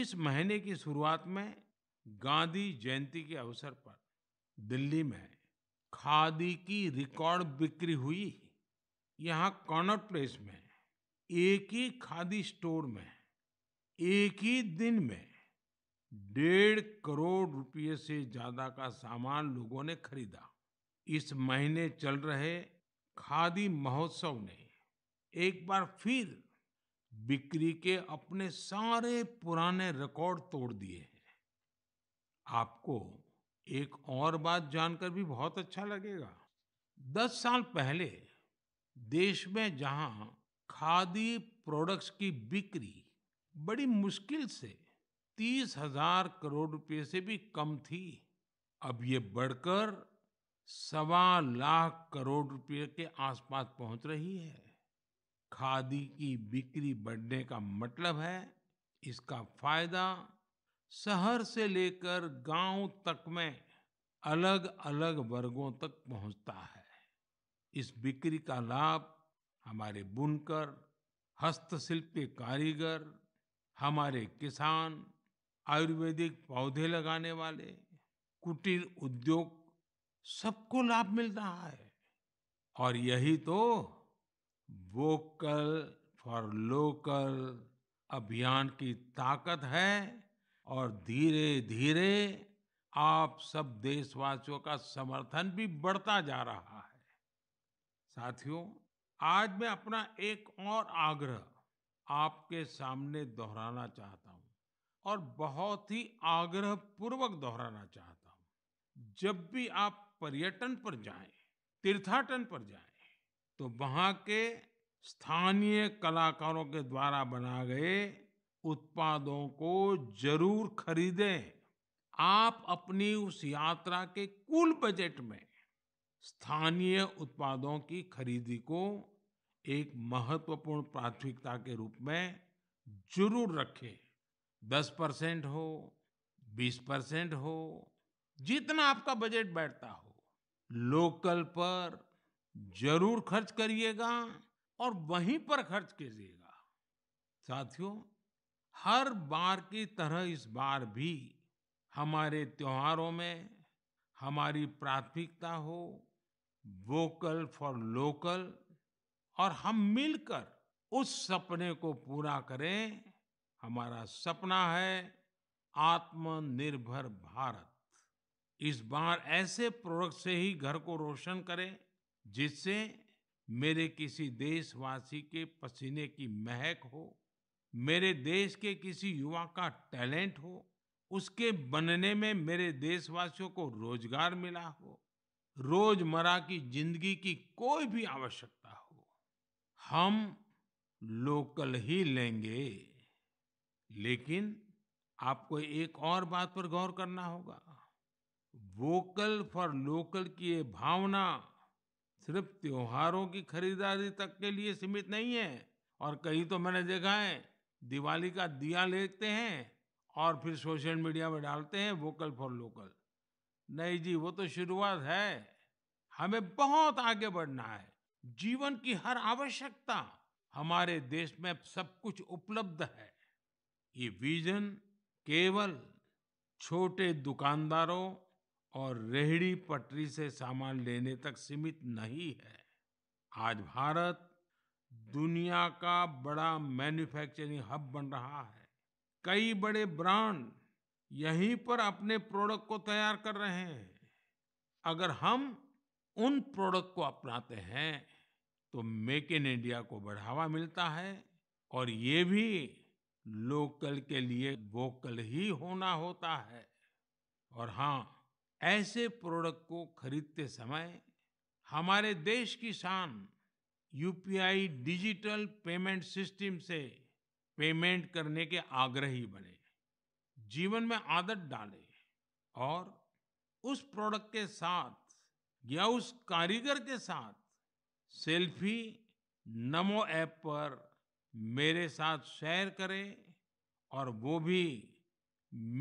इस महीने की शुरुआत में गांधी जयंती के अवसर पर दिल्ली में खादी की रिकॉर्ड बिक्री हुई यहाँ कॉनट प्लेस में एक ही खादी स्टोर में एक ही दिन में डेढ़ करोड़ रुपये से ज्यादा का सामान लोगों ने खरीदा इस महीने चल रहे खादी महोत्सव ने एक बार फिर बिक्री के अपने सारे पुराने रिकॉर्ड तोड़ दिए हैं आपको एक और बात जानकर भी बहुत अच्छा लगेगा दस साल पहले देश में जहां खादी प्रोडक्ट्स की बिक्री बड़ी मुश्किल से तीस हजार करोड़ रुपए से भी कम थी अब ये बढ़कर सवा लाख करोड़ रुपए के आसपास पहुंच रही है खादी की बिक्री बढ़ने का मतलब है इसका फायदा शहर से लेकर गांव तक में अलग अलग वर्गों तक पहुंचता है इस बिक्री का लाभ हमारे बुनकर हस्तशिल्प के कारीगर हमारे किसान आयुर्वेदिक पौधे लगाने वाले कुटीर उद्योग सबको लाभ मिल रहा है और यही तो वोकल फॉर लोकल अभियान की ताकत है और धीरे धीरे आप सब देशवासियों का समर्थन भी बढ़ता जा रहा है साथियों आज मैं अपना एक और आग्रह आपके सामने दोहराना चाहता हूं और बहुत ही आग्रह पूर्वक दोहराना चाहता हूं जब भी आप पर्यटन पर जाएं तीर्थाटन पर जाएं तो वहां के स्थानीय कलाकारों के द्वारा बनाए गए उत्पादों को जरूर खरीदें आप अपनी उस यात्रा के कुल बजट में स्थानीय उत्पादों की खरीदी को एक महत्वपूर्ण प्राथमिकता के रूप में जरूर रखें दस परसेंट हो बीस परसेंट हो जितना आपका बजट बैठता हो लोकल पर जरूर खर्च करिएगा और वहीं पर खर्च कीजिएगा साथियों हर बार की तरह इस बार भी हमारे त्योहारों में हमारी प्राथमिकता हो वोकल फॉर लोकल और हम मिलकर उस सपने को पूरा करें हमारा सपना है आत्मनिर्भर भारत इस बार ऐसे प्रोडक्ट से ही घर को रोशन करें जिससे मेरे किसी देशवासी के पसीने की महक हो मेरे देश के किसी युवा का टैलेंट हो उसके बनने में मेरे देशवासियों को रोजगार मिला हो रोजमर्रा की जिंदगी की कोई भी आवश्यकता हो हम लोकल ही लेंगे लेकिन आपको एक और बात पर गौर करना होगा वोकल फॉर लोकल की ये भावना सिर्फ त्योहारों की खरीदारी तक के लिए सीमित नहीं है और कई तो मैंने देखा है दिवाली का दिया लेते हैं और फिर सोशल मीडिया में डालते हैं वोकल फॉर लोकल नहीं जी वो तो शुरुआत है हमें बहुत आगे बढ़ना है जीवन की हर आवश्यकता हमारे देश में सब कुछ उपलब्ध है ये विजन केवल छोटे दुकानदारों और रेहड़ी पटरी से सामान लेने तक सीमित नहीं है आज भारत दुनिया का बड़ा मैन्युफैक्चरिंग हब बन रहा है कई बड़े ब्रांड यहीं पर अपने प्रोडक्ट को तैयार कर रहे हैं अगर हम उन प्रोडक्ट को अपनाते हैं तो मेक इन इंडिया को बढ़ावा मिलता है और ये भी लोकल के लिए वोकल ही होना होता है और हाँ ऐसे प्रोडक्ट को खरीदते समय हमारे देश की शान यूपीआई डिजिटल पेमेंट सिस्टम से पेमेंट करने के आग्रही बने जीवन में आदत डाले और उस प्रोडक्ट के साथ या उस कारीगर के साथ सेल्फी नमो ऐप पर मेरे साथ शेयर करें और वो भी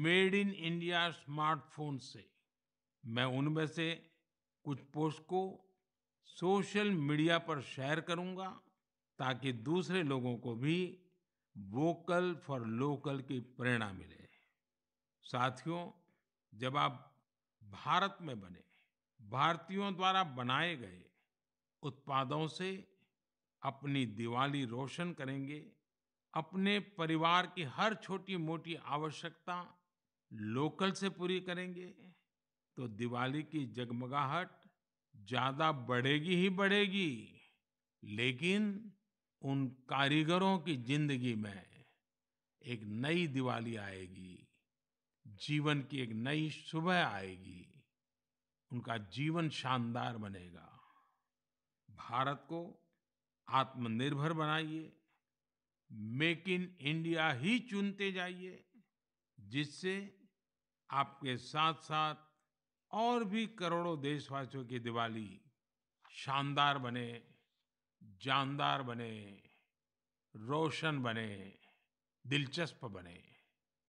मेड इन इंडिया स्मार्टफोन से मैं उनमें से कुछ पोस्ट को सोशल मीडिया पर शेयर करूंगा ताकि दूसरे लोगों को भी वोकल फॉर लोकल की प्रेरणा मिले साथियों जब आप भारत में बने भारतीयों द्वारा बनाए गए उत्पादों से अपनी दिवाली रोशन करेंगे अपने परिवार की हर छोटी मोटी आवश्यकता लोकल से पूरी करेंगे तो दिवाली की जगमगाहट ज्यादा बढ़ेगी ही बढ़ेगी लेकिन उन कारीगरों की जिंदगी में एक नई दिवाली आएगी जीवन की एक नई सुबह आएगी उनका जीवन शानदार बनेगा भारत को आत्मनिर्भर बनाइए मेक इन इंडिया ही चुनते जाइए जिससे आपके साथ साथ और भी करोड़ों देशवासियों की दिवाली शानदार बने जानदार बने रोशन बने दिलचस्प बने